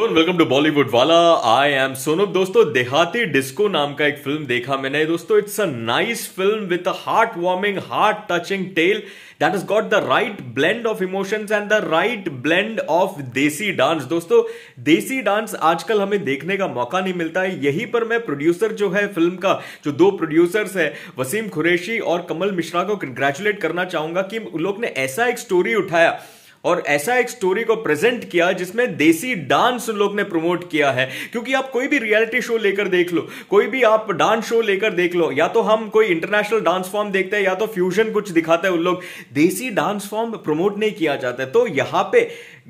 welcome to Bollywood वाला I am Sonam दोस्तों देहाती डिस्को नाम का एक फिल्म देखा मैंने दोस्तों it's a nice film with a heart warming heart touching tale that is got the right blend of emotions and the right blend of desi dance दोस्तों देसी डांस आजकल हमें देखने का मौका नहीं मिलता है यही पर मैं प्रोड्यूसर जो है फिल्म का जो दो प्रोड्यूसर्स है वसीम खुरेशी और कमल मिश्रा को कंग्रेचुलेट करना चाहूंगा कि उन लोग ने ऐसा एक स्टोरी उठाया और ऐसा एक स्टोरी को प्रेजेंट किया जिसमें देसी डांस उन लोग ने प्रमोट किया है क्योंकि आप कोई भी रियलिटी शो लेकर देख लो कोई भी आप डांस शो लेकर देख लो या तो हम कोई इंटरनेशनल डांस फॉर्म देखते हैं या तो फ्यूजन कुछ दिखाते हैं उन लोग देसी डांस फॉर्म प्रमोट नहीं किया जाता है तो यहां पे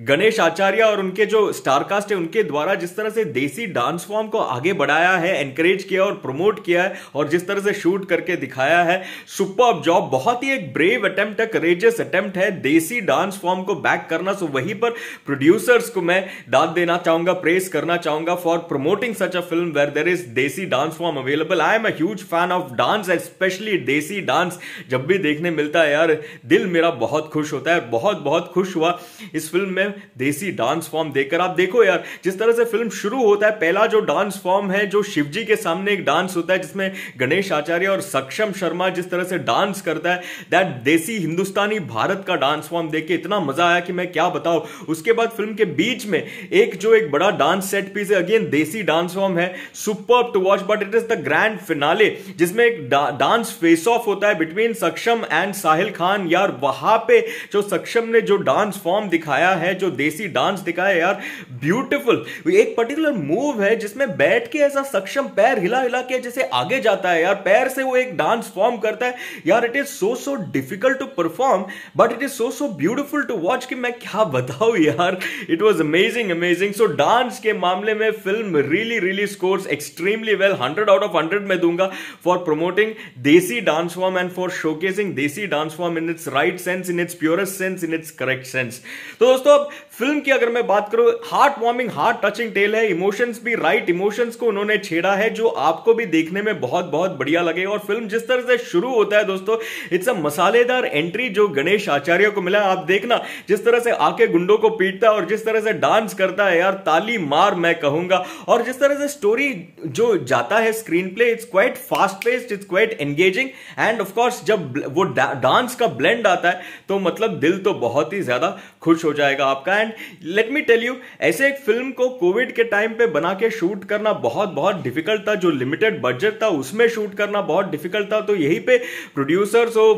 गणेश आचार्य और उनके जो स्टारकास्ट है उनके द्वारा जिस तरह से देसी डांस फॉर्म को आगे बढ़ाया है एनकरेज किया और प्रमोट किया है और जिस तरह से शूट करके दिखाया है सुपर जॉब बहुत ही एक ब्रेव अटेम्प्ट है करेजियस अटेम्प्ट है देसी डांस फॉर्म को बैक करना सो वहीं पर प्रोड्यूसर्स को मैं दाद देना चाहूंगा प्रेस करना चाहूंगा for promoting such a film where there is desi dance form available I am a huge fan of dance especially desi dance जब भी देखने मिलता है यार दिल मेरा बहुत खुश होता है बहुत बहुत खुश हुआ इस फिल्म में हैं देसी डांस फॉर्म देकर आप देखो यार जिस तरह से फिल्म शुरू होता है पहला जो डांस फॉर्म है जो शिवजी के सामने एक डांस होता है जिसमें गणेश आचार्य और सक्षम शर्मा जिस तरह से डांस करता है दैट देसी हिंदुस्तानी भारत का डांस फॉर्म देख के इतना मजा आया कि मैं क्या बताऊं उसके बाद फिल्म के बीच में एक जो एक बड़ा डांस सेट पीस है अगेन देसी डांस फॉर्म है super to watch but it is the grand finale जिसमें एक डांस फेस ऑफ होता है बिटवीन सक्षम एंड साहिल खान यार वहां पे जो सक्षम ने जो डांस फॉर्म दिखाया है जो देसी डांस दिखाए यार ब्यूटिफुल एक पर्टिकुलर मूव है जिसमें बैठ के ऐसा सक्षम पैर हिला हिला के जैसे आगे जाता है यार पैर से वो एक डांस फॉर्म करता है यार it is so so difficult to perform but it is so so beautiful to watch कि मैं क्या बताऊं यार it was amazing amazing so dance के मामले में film really really scores extremely well hundred out of hundred में दूंगा for promoting desi dance form and for showcasing desi dance form in its right sense in its purest sense in its correct sense तो दोस्तों अब film की अगर मैं बात करूं heart warming heart touching tale है इमोशंस भी राइट right, इमोशंस को उन्होंने छेड़ा है जो आपको भी देखने में बहुत बहुत बढ़िया लगे और फिल्म जिस तरह से शुरू होता है दोस्तों इट्स अ मसालेदार एंट्री जो गणेश आचार्य को मिला आप देखना जिस तरह से आके गुंडों को पीटता है और जिस तरह से डांस करता है यार ताली मार मैं कहूंगा और जिस तरह से स्टोरी जो जाता है screenplay it's quite fast paced it's quite engaging and of course जब वो डांस का ब्लेंड आता है तो मतलब दिल तो बहुत ही ज्यादा खुश हो जाएगा था आपका and let me tell you ऐसे एक फिल्म को कोविड के टाइम पे बना के शूट करना बहुत बहुत डिफिकल्ट था जो लिमिटेड बजट था उसमें शूट करना बहुत डिफिकल्ट था तो यही पे प्रोड्यूसर्स हो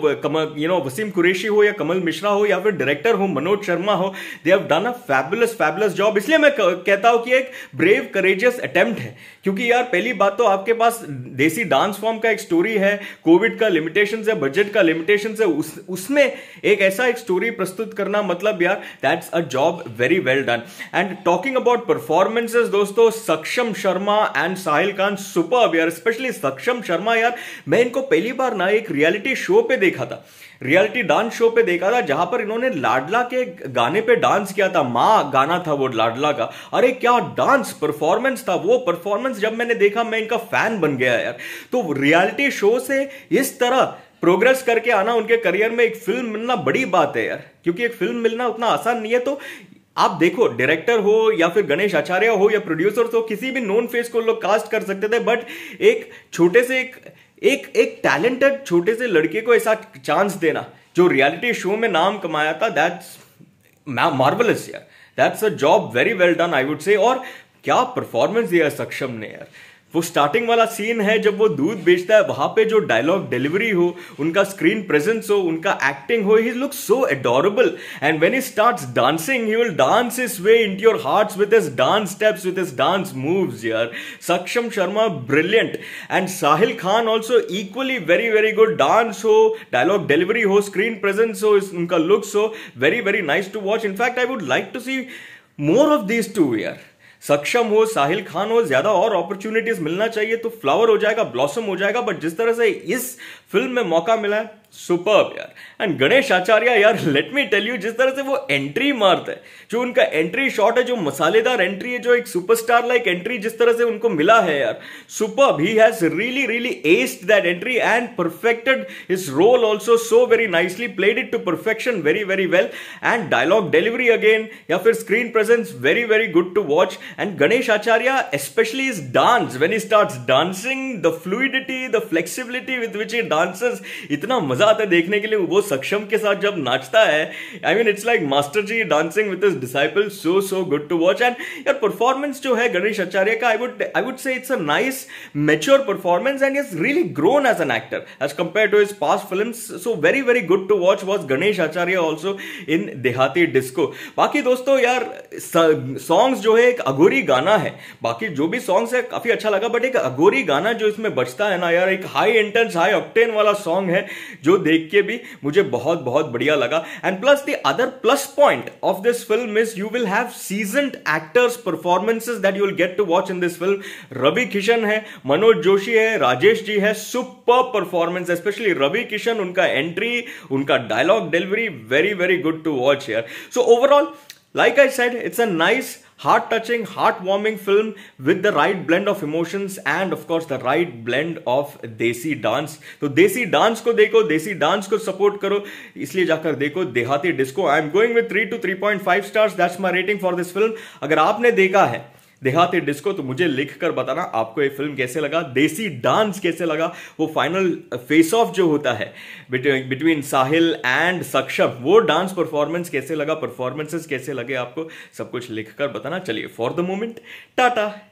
यू नो वसीम कुरेशी हो या कमल मिश्रा हो या फिर डायरेक्टर हो मनोज शर्मा हो they have done a fabulous fabulous job इसलिए मैं कहता हूं कि एक ब्रेव करेजियस अटेम्प्ट है क्योंकि यार पहली बात तो आपके पास देसी डांस फॉर्म का एक स्टोरी है कोविड का लिमिटेशन है बजट का लिमिटेशन है उस, उसमें एक ऐसा एक स्टोरी प्रस्तुत करना मतलब यार that's a job very well done and talking about performances दोस्तों सक्षम शर्मा एंड साहिल खान सुपर यार स्पेशली सक्षम शर्मा यार मैं इनको पहली बार ना एक रियलिटी शो पे देखा था रियलिटी डांस शो पे देखा था जहां पर इन्होंने लाडला के गाने पे डांस किया था माँ गाना था वो लाडला का अरे क्या डांस परफॉर्मेंस था वो परफॉर्मेंस जब मैंने देखा मैं इनका फैन बन गया यार तो रियलिटी शो से इस तरह प्रोग्रेस करके आना उनके करियर में एक फिल्म मिलना बड़ी बात है यार क्योंकि एक फिल्म मिलना उतना आसान नहीं है तो आप देखो डायरेक्टर हो या फिर गणेश आचार्य हो या प्रोड्यूसर हो किसी भी नॉन फेस को लोग कास्ट कर सकते थे बट एक छोटे से एक एक एक टैलेंटेड छोटे से लड़के को ऐसा चांस देना जो रियलिटी शो में नाम कमाया था दैट्स मार्वलस यार that's a job very well done I would say और क्या परफॉर्मेंस दिया सक्षम ने यार वो स्टार्टिंग वाला सीन है जब वो दूध बेचता है वहां पे जो डायलॉग डिलीवरी हो उनका स्क्रीन प्रेजेंस हो उनका एक्टिंग हो he look so adorable and when he start dancing he will dance is way in your heart with his dance steps with his dance moves यार Saksham Sharma brilliant and Sahil Khan also equally very very good dance हो dialogue delivery हो screen presence हो उनका looks हो very very nice to watch in fact I would like to see more of these two year Saksham हो साहिल खान हो ज्यादा और अपॉर्चुनिटीज मिलना चाहिए तो फ्लावर हो जाएगा ब्लॉसम हो जाएगा बट जिस तरह से इस फिल्म में मौका मिला है सुपर यार एंड गणेश आचार्य यार लेट मी टेल यू जिस तरह से वो एंट्री मारता है जो उनका एंट्री शॉट है जो मसालेदार एंट्री है जो एक सुपरस्टार लाइक एंट्री जिस तरह से उनको मिला है यार super he has really really aced that entry and perfected his role also so very nicely played it to perfection very very well and dialogue delivery again या फिर screen presence very very good to watch and Ganesh Acharya specially is dance when he start dancing the fluidity the flexibility with which he dances इतना मजा मजा आता है देखने के लिए वो सक्षम के साथ जब नाचता है I mean it's like master ji dancing with his disciple so so good to watch and यार परफॉर्मेंस जो है गणेश आचार्य का I would I would say it's a nice mature performance and is really grown as an actor as compare to his past film so very very good to watch was Ganesh Acharya also in Dehati disco बाकी दोस्तों यार songs जो है एक अघोरी गाना है बाकी जो भी सॉन्ग्स है काफी अच्छा लगा बट एक अघोरी गाना जो इसमें बचता है ना यार एक हाई इंटेंस हाई ऑक्टेन वाला सॉन्ग है जो जो देख के भी मुझे बहुत बहुत बढ़िया लगा and plus the other plus point of this film is you will have seasoned actors performances that you will get to watch in this film Ravi Kishan है मनोज जोशी है राजेश जी है super performance specially Ravi Kishan उनका एंट्री उनका dialogue delivery very very good to watch here so overall like I said it's a nice heart touching heart warming film with the right blend of emotions and of course the right blend of desi dance तो desi dance को देखो देसी dance को support करो इसलिए जाकर देखो Dehati disco I am going with three two three point five stars that's my rating for this film अगर आपने देखा है दिखाते डिस्को तो मुझे लिख कर बताना आपको ये फिल्म कैसे लगा देसी डांस कैसे लगा वो फाइनल फेस ऑफ जो होता है बिटवीन साहिल एंड सक्षम वो डांस परफॉर्मेंस कैसे लगा परफॉर्मेंसेस कैसे लगे आपको सब कुछ लिख कर बताना चलिए फॉर द मोमेंट टाटा